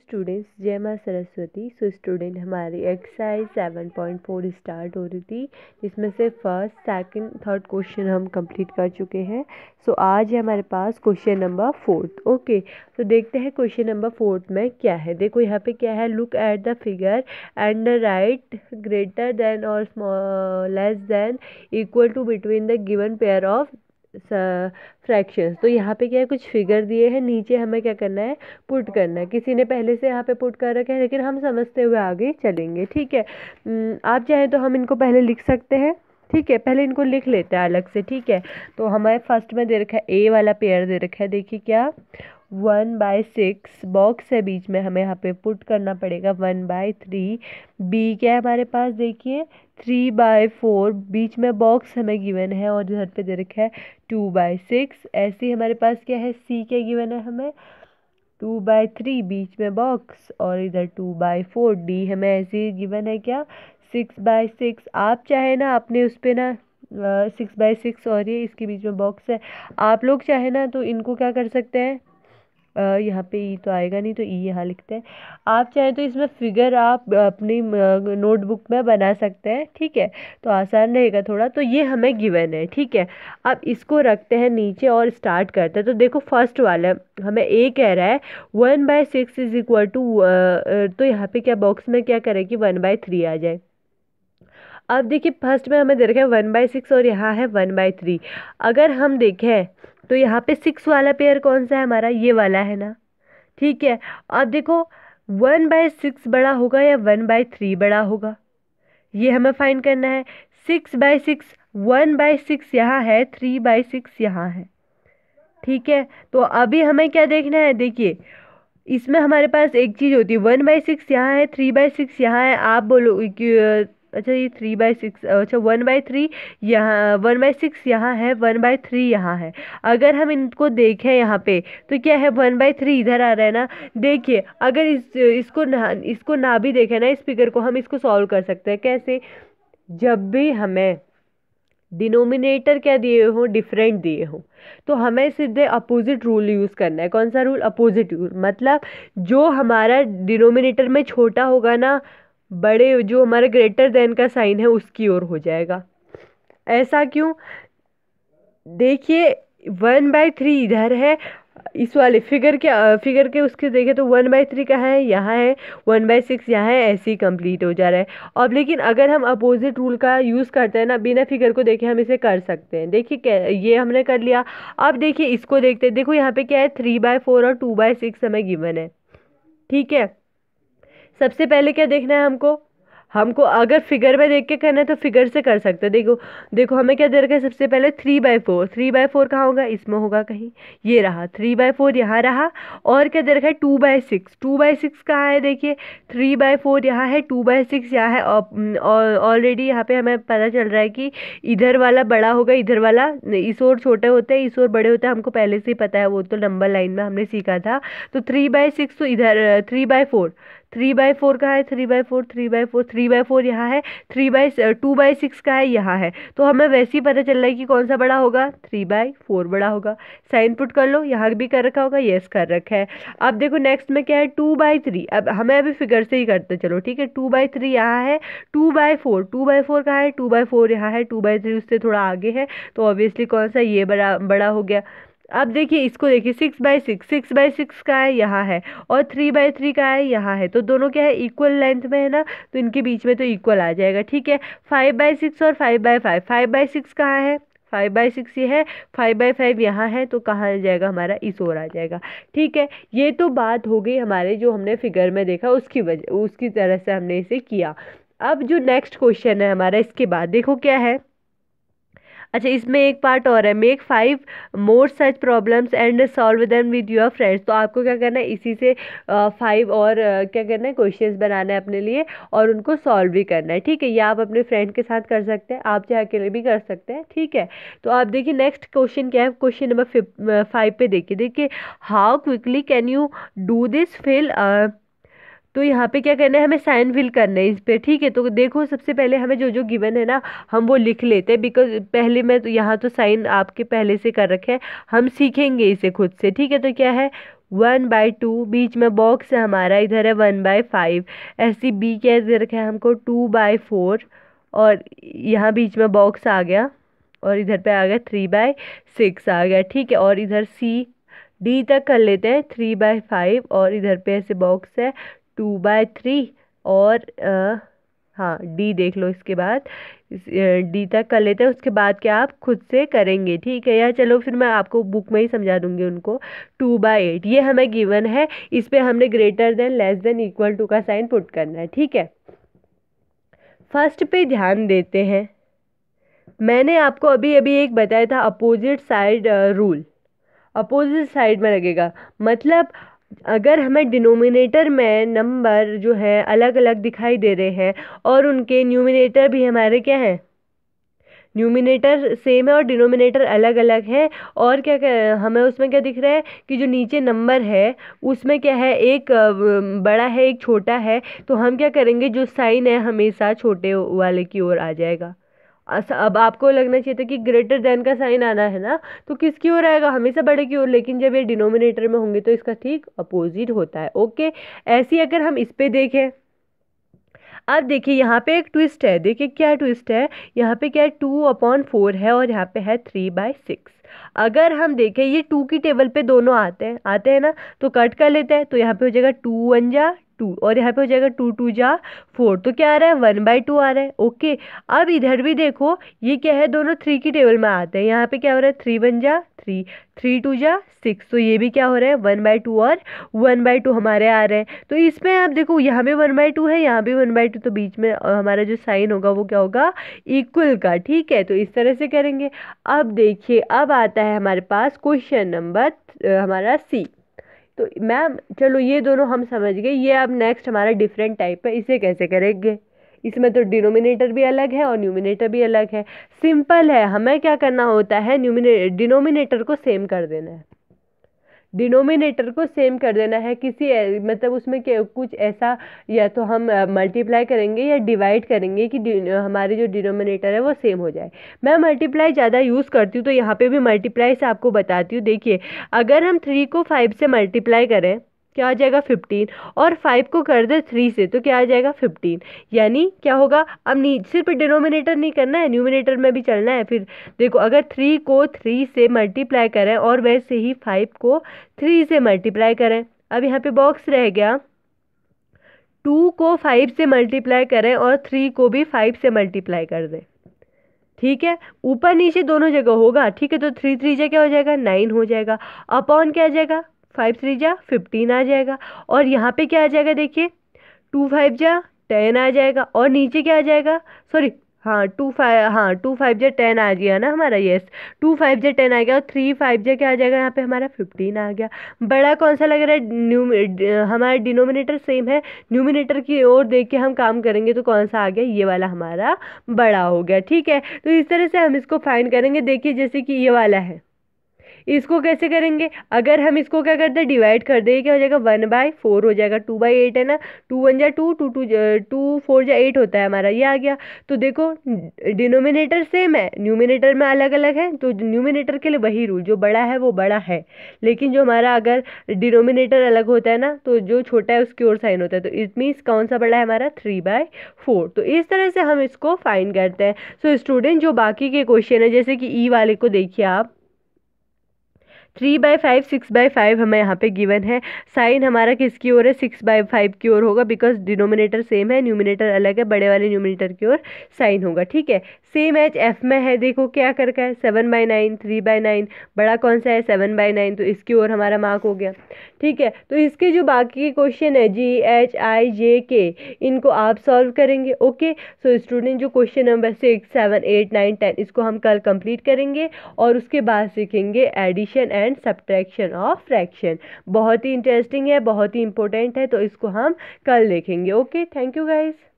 students जय माँ Saraswati so student हमारी exercise seven point four start हो रही थी जिसमें से फर्स्ट सेकंड थर्ड क्वेश्चन हम कंप्लीट कर चुके हैं सो so, आज है हमारे पास क्वेश्चन नंबर फोर्थ ओके तो देखते हैं क्वेश्चन नंबर फोर्थ में क्या है देखो यहाँ पे क्या है look at the figure and the right greater than और less than equal to between the given pair of fractions तो यहाँ पे क्या है कुछ फिगर दिए हैं नीचे हमें क्या करना है पुट करना है किसी ने पहले से यहाँ पे पुट कर रखा है लेकिन हम समझते हुए आगे चलेंगे ठीक है आप चाहें तो हम इनको पहले लिख सकते हैं ठीक है पहले इनको लिख लेते हैं अलग से ठीक है तो हमारे फर्स्ट में दे रखा है ए वाला पेयर दे रखा है देखिए क्या वन बाय सिक्स बॉक्स है बीच में हमें यहाँ पे पुट करना पड़ेगा वन बाय थ्री बी क्या है हमारे पास देखिए थ्री बाय फोर बीच में बॉक्स हमें गिवन है और इधर पे दे रखा है टू बाय सिक्स ऐसे ही हमारे पास क्या है सी क्या गिवन है हमें टू बाय थ्री बीच में बॉक्स और इधर टू बाय फोर डी हमें ऐसे ही गिवन है क्या सिक्स बाय सिक्स आप चाहे ना आपने उस पर ना सिक्स बाय सिक्स और ये इसके बीच में बॉक्स है आप लोग चाहे ना तो इनको क्या कर सकते हैं यहाँ पे ई तो आएगा नहीं तो ई यहाँ लिखते हैं आप चाहें तो इसमें फिगर आप अपनी नोटबुक में बना सकते हैं ठीक है तो आसान रहेगा थोड़ा तो ये हमें गिवन है ठीक है अब इसको रखते हैं नीचे और स्टार्ट करते हैं तो देखो फर्स्ट वाला हमें ए कह रहा है one by six is equal to तो यहाँ पे क्या बॉक्स में क्या करें कि वन बाय थ्री आ जाए अब देखिए फर्स्ट में हमें दे रखा है वन बाई सिक्स और यहाँ है वन बाई थ्री अगर हम देखें तो यहाँ पे सिक्स वाला पेयर कौन सा है हमारा ये वाला है ना ठीक है अब देखो वन बाय सिक्स बड़ा होगा या वन बाय थ्री बड़ा होगा ये हमें फाइंड करना है six by six one by six यहाँ है थ्री बाय सिक्स यहाँ है ठीक है तो अभी हमें क्या देखना है देखिए इसमें हमारे पास एक चीज़ होती है वन बाई सिक्स यहाँ है थ्री बाई सिक्स यहाँ है आप बोलो अच्छा ये थ्री बाई सिक्स अच्छा वन बाई थ्री यहाँ वन बाई सिक्स यहाँ है वन बाई थ्री यहाँ है अगर हम इनको देखें यहाँ पे तो क्या है वन बाई थ्री इधर आ रहा है ना देखिए अगर इस इसको ना इसको ना भी देखें ना इस फिगर को हम इसको सॉल्व कर सकते हैं कैसे जब भी हमें डिनोमिनेटर क्या दिए हो डिफरेंट दिए हो तो हमें सीधे अपोजिट रूल यूज़ करना है कौन सा रूल अपोजिट रूल मतलब जो हमारा डिनोमिनेटर में छोटा होगा ना बड़े जो हमारे ग्रेटर देन का साइन है उसकी ओर हो जाएगा ऐसा क्यों देखिए वन बाई थ्री इधर है इस वाले फिगर के फिगर के उसके देखें तो वन बाई थ्री कहाँ है यहाँ है वन बाई सिक्स यहाँ है ऐसे ही कम्प्लीट हो जा रहा है अब लेकिन अगर हम अपोजिट रूल का यूज़ करते हैं ना बिना फिगर को देखे हम इसे कर सकते हैं देखिए ये हमने कर लिया अब देखिए इसको देखते हैं देखो यहाँ पे क्या है थ्री बाय फोर और टू बाय सिक्स हमें गिवन है ठीक है सबसे पहले क्या देखना है हमको हमको अगर फिगर में देख के करना है तो फिगर से कर सकते हैं देखो देखो हमें क्या दे रखा है सबसे पहले three by four three by four कहाँ होगा इसमें होगा कहीं ये रहा थ्री बाय फोर यहाँ रहा और क्या दे रखा है two by six two by six कहाँ है देखिए थ्री बाय फोर यहाँ है टू बाय सिक्स यहाँ है ऑलरेडी mm, यहाँ पे हमें पता चल रहा है कि इधर वाला बड़ा होगा इधर वाला इस और छोटे होते हैं इस और बड़े होते हैं हमको पहले से ही पता है वो तो नंबर लाइन में हमने सीखा था तो थ्री बाय सिक्स तो इधर three by four three by four का है three by four three by four three by four यहाँ है three by two by six का है यहाँ है तो हमें वैसे ही पता चल रहा है कि कौन सा बड़ा होगा थ्री बाय फोर बड़ा होगा साइन पुट कर लो यहाँ भी कर रखा होगा येस कर रखा है अब देखो नेक्स्ट में क्या है टू बाय थ्री अब हमें अभी फिगर से ही करते चलो ठीक है टू बाय थ्री यहाँ है two by four two by four कहाँ है टू बाय फोर यहाँ है टू बाय थ्री उससे थोड़ा आगे है तो ऑब्वियसली कौन सा ये बड़ा बड़ा हो गया अब देखिए इसको देखिए six by six six by six का है यहाँ है और थ्री बाई थ्री का है यहाँ है तो दोनों क्या है इक्वल लेंथ में है ना तो इनके बीच में तो इक्वल आ जाएगा ठीक है फाइव बाई सिक्स और five by five five by six कहाँ है फाइव बाई सिक्स ये है फाइव बाई फाइव यहाँ है तो कहाँ आ जाएगा हमारा इस ओर आ जाएगा ठीक है ये तो बात हो गई हमारे जो हमने फिगर में देखा उसकी वजह उसकी तरह से हमने इसे किया अब जो नेक्स्ट क्वेश्चन है हमारा इसके बाद देखो क्या है अच्छा इसमें एक पार्ट और है make five more such problems and solve them with your friends तो आपको क्या करना है इसी से फाइव और क्या करना है क्वेश्चन बनाना है अपने लिए और उनको सॉल्व भी करना है ठीक है ये आप अपने फ्रेंड के साथ कर सकते हैं आप चाहे अकेले भी कर सकते हैं ठीक है तो आप देखिए नेक्स्ट क्वेश्चन क्या है क्वेश्चन नंबर फाइव पे देखिए देखिए how quickly can you do this fill तो यहाँ पे क्या करना है हमें साइन फिल करना है इस पर ठीक है तो देखो सबसे पहले हमें जो जो गिवन है ना हम वो लिख लेते हैं बिकॉज पहले मैं तो यहाँ तो साइन आपके पहले से कर रखे हैं हम सीखेंगे इसे खुद से ठीक है तो क्या है वन बाई टू बीच में बॉक्स है हमारा इधर है वन बाई फाइव ऐसी बी क्या दे रखा है हमको टू बाई फोर और यहाँ बीच में बॉक्स आ गया और इधर पे आ गया थ्री बाय सिक्स आ गया ठीक है और इधर सी डी तक कर लेते हैं थ्री बाय फाइव और इधर पे ऐसे बॉक्स है टू बाय थ्री और आ, हाँ डी देख लो इसके बाद डी तक कर लेते हैं उसके बाद क्या आप खुद से करेंगे ठीक है या चलो फिर मैं आपको बुक में ही समझा दूंगी उनको टू बाई एट ये हमें गिवन है इस पर हमने greater than less than equal to का साइन पुट करना है ठीक है फर्स्ट पे ध्यान देते हैं मैंने आपको अभी अभी एक बताया था opposite side rule opposite side में लगेगा मतलब अगर हमें डिनोमिनेटर में नंबर जो है अलग अलग दिखाई दे रहे हैं और उनके न्यूमिनेटर भी हमारे क्या हैं न्यूमिनेटर सेम है और डिनोमिनेटर अलग अलग है और क्या क्या हमें उसमें क्या दिख रहा है कि जो नीचे नंबर है उसमें क्या है एक बड़ा है एक छोटा है तो हम क्या करेंगे जो साइन है हमेशा छोटे वाले की ओर आ जाएगा अब आपको लगना चाहिए था कि ग्रेटर देन का साइन आना है ना तो किसकी ओर आएगा हमेशा बड़े की ओर लेकिन जब ये डिनोमिनेटर में होंगे तो इसका ठीक अपोजिट होता है ओके ऐसी अगर हम इस पर देखें अब देखिए यहाँ पे एक ट्विस्ट है देखिए क्या ट्विस्ट है यहाँ पे क्या है टू अपॉन फोर है और यहाँ पे है थ्री बाय सिक्स अगर हम देखें ये टू की टेबल पे दोनों आते हैं आते हैं ना तो कट कर लेते हैं तो यहाँ पे हो जाएगा टू वन जा टू और यहाँ पे हो जाएगा टू टू जा फोर तो क्या आ रहा है वन बाई टू आ रहा है ओके अब इधर भी देखो ये क्या है दोनों थ्री की टेबल में आते हैं यहाँ पे क्या हो रहा है थ्री वन जा थ्री थ्री टू जा सिक्स तो ये भी क्या हो रहा है वन बाई टू और वन बाई टू हमारे आ रहे हैं तो इसमें आप देखो यहाँ भी वन बाई टू है यहाँ भी वन बाई टू तो बीच में हमारा जो साइन होगा वो क्या होगा इक्वल का ठीक है तो इस तरह से करेंगे अब देखिए अब आता है हमारे पास क्वेश्चन नंबर हमारा सी तो मैम चलो ये दोनों हम समझ गए ये अब नेक्स्ट हमारा डिफरेंट टाइप है इसे कैसे करेंगे इसमें तो डिनोमिनेटर भी अलग है और न्यूमिनेटर भी अलग है सिंपल है हमें क्या करना होता है न्यूमिने डिनोमिनेटर को सेम कर देना है डिनोमिनेटर को सेम कर देना है किसी मतलब उसमें कुछ ऐसा या तो हम मल्टीप्लाई करेंगे या डिवाइड करेंगे कि हमारे जो डिनोमिनेटर है वो सेम हो जाए मैं मल्टीप्लाई ज़्यादा यूज़ करती हूँ तो यहाँ पे भी मल्टीप्लाई से आपको बताती हूँ देखिए अगर हम थ्री को फाइव से मल्टीप्लाई करें क्या आ जाएगा फिफ्टीन और फाइव को कर दे थ्री से तो क्या आ जाएगा फिफ्टीन यानी क्या होगा अब नी सिर्फ डिनोमिनेटर नहीं करना है न्यूमिनेटर में भी चलना है फिर देखो अगर थ्री को थ्री से मल्टीप्लाई करें और वैसे ही फाइव को थ्री से मल्टीप्लाई करें अब यहाँ पे बॉक्स रह गया टू को फाइव से मल्टीप्लाई करें और थ्री को भी फाइव से मल्टीप्लाई कर दें ठीक है ऊपर नीचे दोनों जगह होगा ठीक है तो थ्री थ्री जगह क्या हो जाएगा नाइन हो जाएगा अपॉन क्या आ जाएगा फाइव थ्री जा फिफ्टीन आ जाएगा और यहाँ पे क्या आ जाएगा देखिए टू फाइव जा टेन आ जाएगा और नीचे क्या आ जाएगा सॉरी हाँ टू फाइव हाँ टू फाइव जे टेन आ गया ना हमारा येस टू फाइव जे टेन आ गया और थ्री फाइव जे क्या आ जाएगा यहाँ पे हमारा फिफ्टीन आ गया बड़ा कौन सा लग रहा है न्यू हमारा डिनोमिनेटर सेम है न्यूमिनेटर की ओर देख के हम काम करेंगे तो कौन सा आ गया ये वाला हमारा बड़ा हो गया ठीक है तो इस तरह से हम इसको फाइन करेंगे देखिए जैसे कि ये वाला है इसको कैसे करेंगे अगर हम इसको क्या करते हैं डिवाइड कर देंगे क्या हो जाएगा वन बाय फोर हो जाएगा टू बाई एट है ना टू वन जा two two two two four जा एट होता है हमारा ये आ गया तो देखो डिनोमिनेटर सेम है न्यूमिनेटर में अलग अलग है तो न्यूमिनेटर के लिए वही रूल जो बड़ा है वो बड़ा है लेकिन जो हमारा अगर डिनोमिनेटर अलग होता है ना तो जो छोटा है उसकी ओर साइन होता है तो इट मीन्स कौन सा बड़ा है हमारा थ्री बाय फोर तो इस तरह से हम इसको फाइन करते हैं सो so, स्टूडेंट जो बाकी के क्वेश्चन है जैसे कि ई e वाले को देखिए आप three by five six by five हमें यहाँ पे गिवन है साइन हमारा किसकी ओर है सिक्स बाई फाइव की ओर होगा बिकॉज डिनोमिनेटर सेम है न्यूमिनेटर अलग है बड़े वाले न्यूमिनेटर की ओर साइन होगा ठीक है सेम एच एफ में है देखो क्या कर का है seven by nine three by nine बड़ा कौन सा है सेवन बाई नाइन तो इसकी ओर हमारा मार्क हो गया ठीक है तो इसके जो बाकी के क्वेश्चन है जी एच आई जे के इनको आप सॉल्व करेंगे ओके सो स्टूडेंट जो question number six seven eight nine ten इसको हम कल कंप्लीट करेंगे और उसके बाद सीखेंगे addition and subtraction of fraction बहुत ही इंटरेस्टिंग है बहुत ही इंपॉर्टेंट है तो इसको हम कल देखेंगे ओके थैंक यू गाइज़